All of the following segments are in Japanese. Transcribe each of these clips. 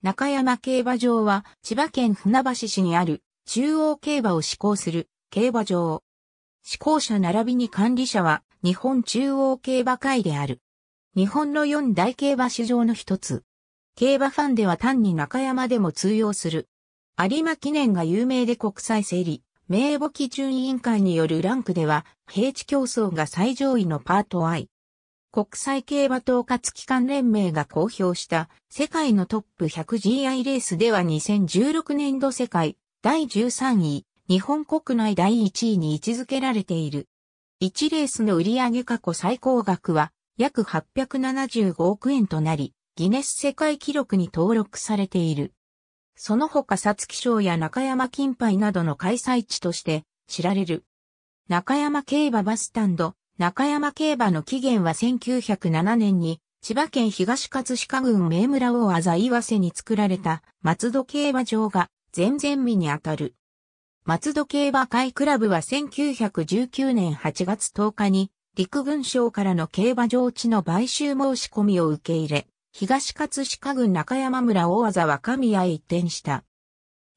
中山競馬場は千葉県船橋市にある中央競馬を施行する競馬場。施行者並びに管理者は日本中央競馬会である。日本の四大競馬市場の一つ。競馬ファンでは単に中山でも通用する。有馬記念が有名で国際整理、名簿基準委員会によるランクでは平地競争が最上位のパート I。国際競馬統括機関連盟が公表した世界のトップ 100GI レースでは2016年度世界第13位、日本国内第1位に位置づけられている。1レースの売上過去最高額は約875億円となり、ギネス世界記録に登録されている。その他ツキ賞や中山金杯などの開催地として知られる。中山競馬バスタンド、中山競馬の起源は1907年に、千葉県東葛飾郡名村をあざ岩瀬に作られた松戸競馬場が全然未にあたる。松戸競馬会クラブは1919年8月10日に陸軍省からの競馬場地の買収申し込みを受け入れ、東葛飾郡中山村大技若宮へ移転した。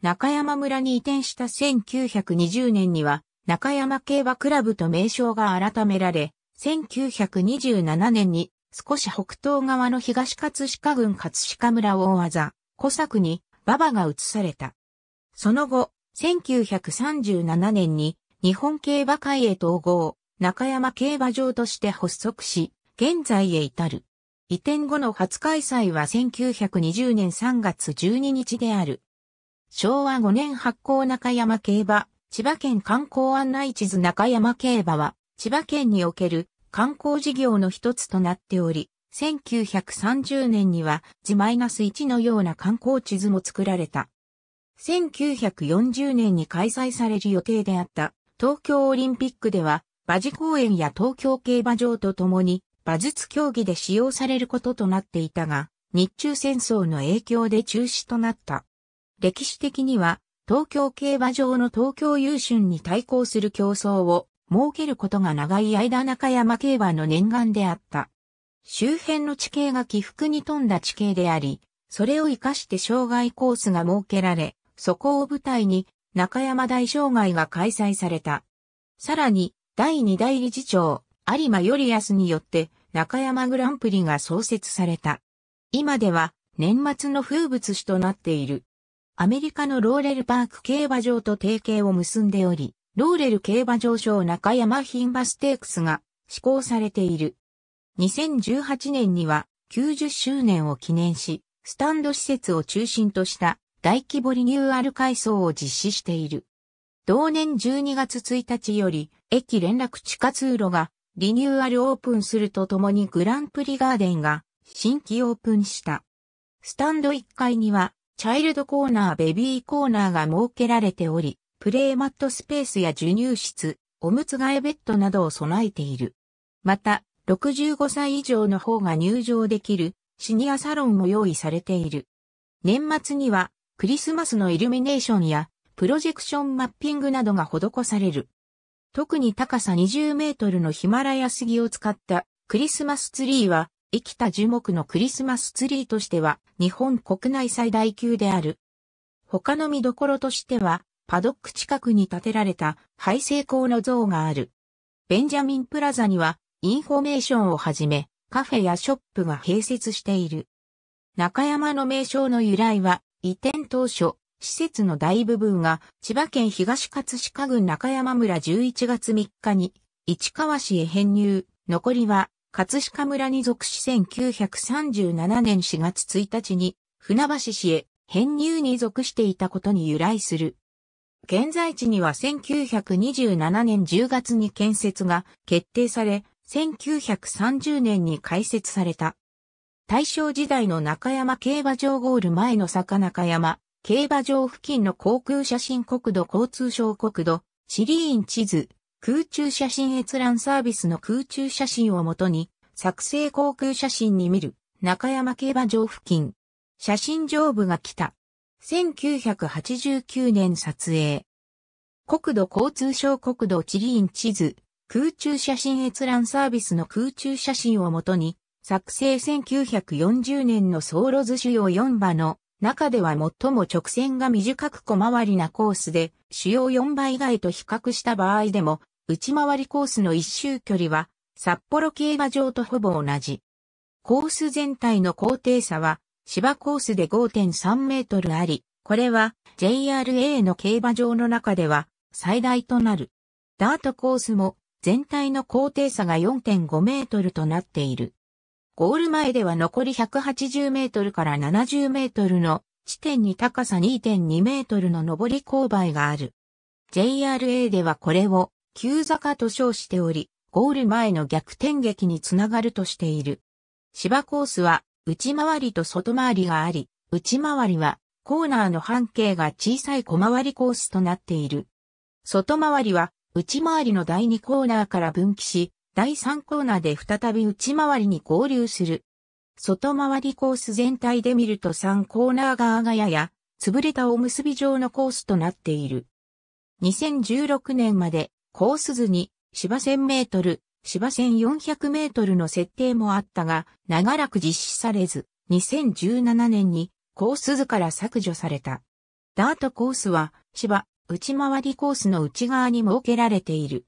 中山村に移転した1920年には中山競馬クラブと名称が改められ、1927年に少し北東側の東葛飾郡葛飾村を技、小作に馬場が移された。その後、1937年に日本競馬会へ統合、中山競馬場として発足し、現在へ至る。移転後の初開催は1920年3月12日である。昭和5年発行中山競馬千葉県観光案内地図中山競馬は、千葉県における観光事業の一つとなっており、1930年には字 -1 のような観光地図も作られた。1940年に開催される予定であった東京オリンピックでは、馬事公園や東京競馬場とともに馬術競技で使用されることとなっていたが、日中戦争の影響で中止となった。歴史的には東京競馬場の東京優春に対抗する競争を設けることが長い間中山競馬の念願であった。周辺の地形が起伏に富んだ地形であり、それを活かして障害コースが設けられ、そこを舞台に中山大障害が開催された。さらに、第2代理事長、有馬より安によって中山グランプリが創設された。今では年末の風物詩となっている。アメリカのローレルパーク競馬場と提携を結んでおり、ローレル競馬場賞中山牝馬ステークスが施行されている。2018年には90周年を記念し、スタンド施設を中心とした大規模リニューアル改装を実施している。同年12月1日より、駅連絡地下通路がリニューアルオープンするとともにグランプリガーデンが新規オープンした。スタンド1階にはチャイルドコーナー、ベビーコーナーが設けられており、プレイマットスペースや授乳室、おむつ替えベッドなどを備えている。また、65歳以上の方が入場できるシニアサロンも用意されている。年末にはクリスマスのイルミネーションやプロジェクションマッピングなどが施される。特に高さ20メートルのヒマラヤ杉を使ったクリスマスツリーは生きた樹木のクリスマスツリーとしては日本国内最大級である。他の見どころとしては、パドック近くに建てられた排成功の像がある。ベンジャミンプラザにはインフォメーションをはじめカフェやショップが併設している。中山の名称の由来は移転当初、施設の大部分が千葉県東葛飾郡中山村11月3日に市川市へ編入、残りは葛飾村に属し1937年4月1日に船橋市へ編入に属していたことに由来する。現在地には1927年10月に建設が決定され、1930年に開設された。大正時代の中山競馬場ゴール前の坂中山、競馬場付近の航空写真国土交通省国土、シリーン地図、空中写真閲覧サービスの空中写真をもとに、作成航空写真に見る、中山競馬場付近。写真上部が来た。1989年撮影。国土交通省国土地理院地図、空中写真閲覧サービスの空中写真をもとに、作成1940年のソ路ロ主要4馬の中では最も直線が短く小回りなコースで、主要4馬以外と比較した場合でも内回りコースの一周距離は、札幌競馬場とほぼ同じ。コース全体の高低差は、芝コースで5.3メートルあり、これは JRA の競馬場の中では最大となる。ダートコースも全体の高低差が4.5メートルとなっている。ゴール前では残り180メートルから70メートルの地点に高さ2.2メートルの上り勾配がある。JRA ではこれを急坂と称しており、ゴール前の逆転劇につながるとしている。芝コースは内回りと外回りがあり、内回りはコーナーの半径が小さい小回りコースとなっている。外回りは内回りの第2コーナーから分岐し、第3コーナーで再び内回りに合流する。外回りコース全体で見ると3コーナー側がやや、潰れたお結び状のコースとなっている。2016年までコース図に芝1000メートル、芝1400メートルの設定もあったが、長らく実施されず、2017年にコース図から削除された。ダートコースは芝内回りコースの内側に設けられている。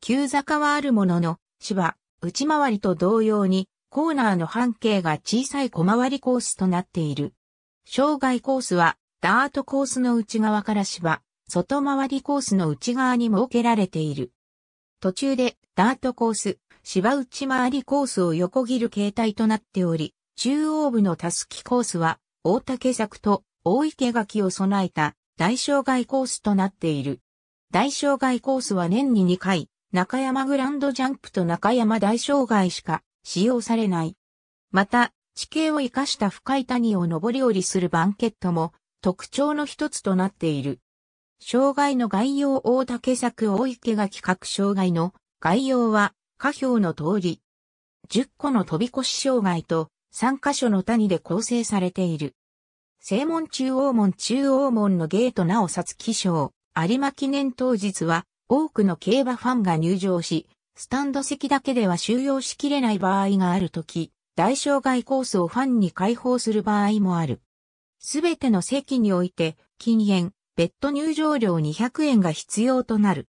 急坂はあるものの芝内回りと同様にコーナーの半径が小さい小回りコースとなっている。障害コースはダートコースの内側から芝外回りコースの内側に設けられている。途中でダートコース、芝内回りコースを横切る形態となっており、中央部のたすきコースは大竹作と大池垣を備えた大障害コースとなっている。大障害コースは年に2回、中山グランドジャンプと中山大障害しか使用されない。また、地形を生かした深い谷を上り下りするバンケットも特徴の一つとなっている。障害の概要大竹作大池が企画障害の概要は、下表の通り、10個の飛び越し障害と3箇所の谷で構成されている。正門中央門中央門のゲートなおさつき賞、有馬記念当日は多くの競馬ファンが入場し、スタンド席だけでは収容しきれない場合があるとき、大障害コースをファンに開放する場合もある。すべての席において禁煙、別途入場料200円が必要となる。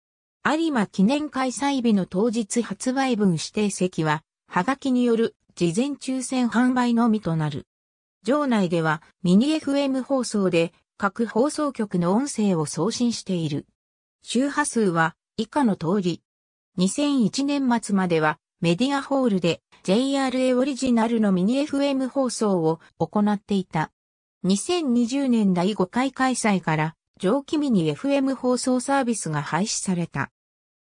有馬記念開催日の当日発売分指定席は、はがきによる事前抽選販売のみとなる。場内ではミニ FM 放送で各放送局の音声を送信している。周波数は以下の通り。2001年末まではメディアホールで JRA オリジナルのミニ FM 放送を行っていた。2020年第5回開催から上機日に FM 放送サービスが廃止された。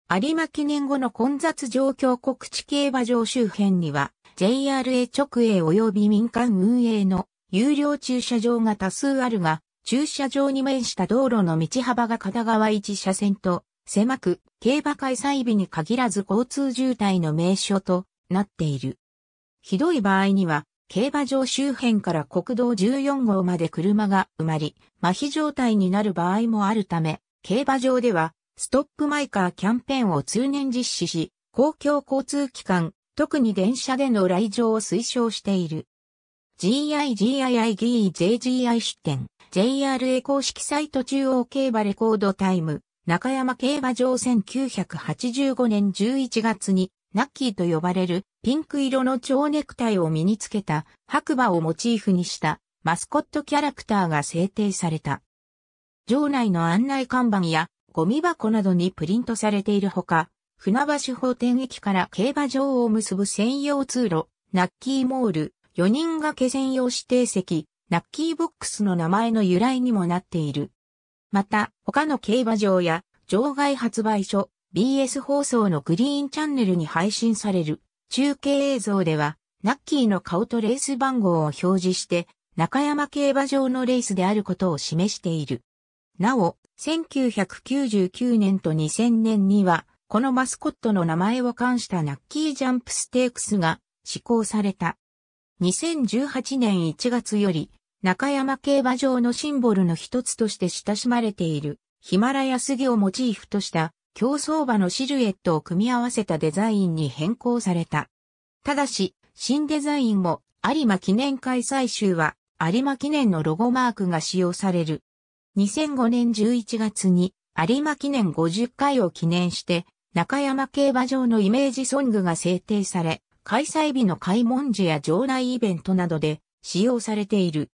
有馬記念後の混雑状況告知競馬場周辺には JRA 直営及び民間運営の有料駐車場が多数あるが、駐車場に面した道路の道幅が片側1車線と狭く、競馬開催日に限らず交通渋滞の名所となっている。ひどい場合には競馬場周辺から国道14号まで車が埋まり、麻痺状態になる場合もあるため、競馬場では、ストップマイカーキャンペーンを通年実施し、公共交通機関、特に電車での来場を推奨している。GIGIIGEJGI 出店、JRA 公式サイト中央競馬レコードタイム、中山競馬場1985年11月にナッキーと呼ばれるピンク色の蝶ネクタイを身につけた白馬をモチーフにしたマスコットキャラクターが制定された。場内の案内看板やゴミ箱などにプリントされているほか、船橋法典駅から競馬場を結ぶ専用通路、ナッキーモール、4人掛け専用指定席、ナッキーボックスの名前の由来にもなっている。また、他の競馬場や場外発売所、BS 放送のグリーンチャンネルに配信される中継映像では、ナッキーの顔とレース番号を表示して、中山競馬場のレースであることを示している。なお、1999年と2000年には、このマスコットの名前を冠したナッキージャンプステークスが施行された。2018年1月より、中山競馬場のシンボルの一つとして親しまれている、ヒマラヤ杉をモチーフとした競走馬のシルエットを組み合わせたデザインに変更された。ただし、新デザインも有馬記念開催集は有馬記念のロゴマークが使用される。2005年11月に有馬記念50回を記念して中山競馬場のイメージソングが制定され、開催日の開門時や場内イベントなどで使用されている。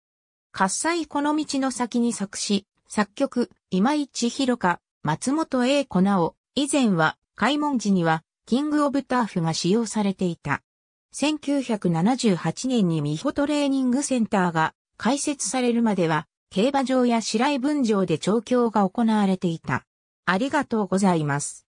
喝采この道の先に作詞、作曲、今市広か、松本栄子なお、以前は、開門時には、キングオブターフが使用されていた。1978年に美穂トレーニングセンターが開設されるまでは、競馬場や白井分場で調教が行われていた。ありがとうございます。